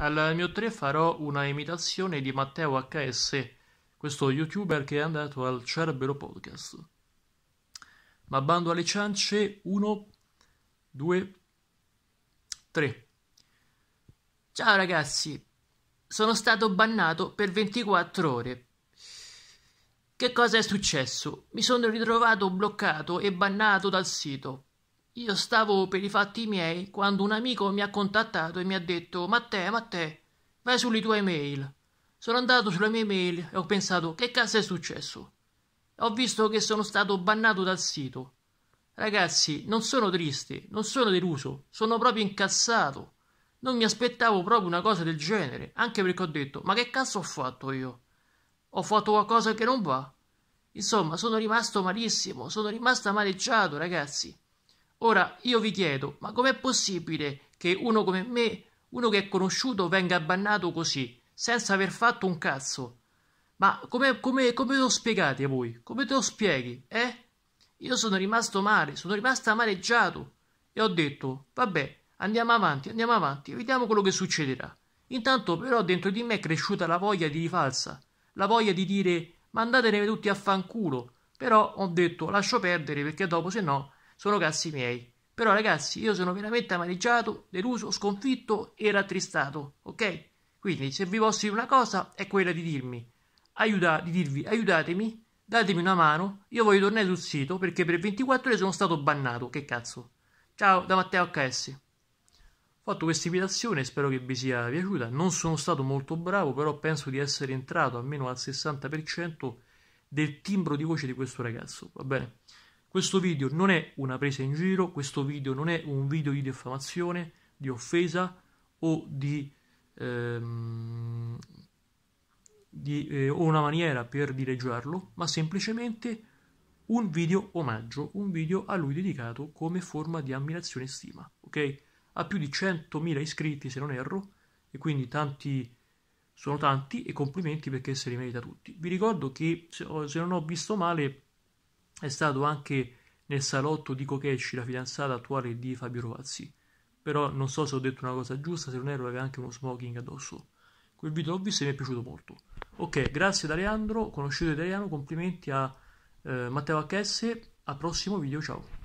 Al mio 3 farò una imitazione di Matteo HS, questo youtuber che è andato al Cerbero Podcast. Ma bando alle ciance, 1, 2, 3. Ciao ragazzi, sono stato bannato per 24 ore. Che cosa è successo? Mi sono ritrovato bloccato e bannato dal sito. Io stavo per i fatti miei quando un amico mi ha contattato e mi ha detto Mattè, Mattè, vai sulle tue mail. Sono andato sulle mie mail e ho pensato che cazzo è successo. Ho visto che sono stato bannato dal sito. Ragazzi, non sono triste, non sono deluso, sono proprio incazzato. Non mi aspettavo proprio una cosa del genere, anche perché ho detto ma che cazzo ho fatto io? Ho fatto qualcosa che non va? Insomma, sono rimasto malissimo, sono rimasto amareggiato, ragazzi. Ora io vi chiedo, ma com'è possibile che uno come me, uno che è conosciuto, venga bannato così, senza aver fatto un cazzo? Ma come, come, come lo spiegate voi? Come te lo spieghi? Eh? Io sono rimasto male, sono rimasto amareggiato e ho detto, vabbè, andiamo avanti, andiamo avanti, vediamo quello che succederà. Intanto però dentro di me è cresciuta la voglia di rifalsa, la voglia di dire mandatene tutti a fanculo, però ho detto lascio perdere perché dopo se no sono cazzi miei. Però ragazzi, io sono veramente amareggiato, deluso, sconfitto e rattristato, ok? Quindi se vi posso dire una cosa è quella di dirmi, aiuta, di dirvi aiutatemi, datemi una mano, io voglio tornare sul sito perché per 24 ore sono stato bannato, che cazzo. Ciao da Matteo HS. Ho fatto questa imitazione, spero che vi sia piaciuta, non sono stato molto bravo, però penso di essere entrato almeno al 60% del timbro di voce di questo ragazzo, va bene? Questo video non è una presa in giro, questo video non è un video di diffamazione, di offesa o di, ehm, di eh, una maniera per dileggiarlo, ma semplicemente un video omaggio, un video a lui dedicato come forma di ammirazione e stima, ok? Ha più di 100.000 iscritti se non erro e quindi tanti sono tanti e complimenti perché se li merita tutti. Vi ricordo che se non ho visto male è stato anche nel salotto di Kokesci, la fidanzata attuale di Fabio Rovazzi. Però non so se ho detto una cosa giusta, se non ero aveva anche uno smoking addosso. Quel video l'ho visto e mi è piaciuto molto. Ok, grazie da Leandro, conosciuto italiano, complimenti a eh, Matteo HS, al prossimo video, ciao.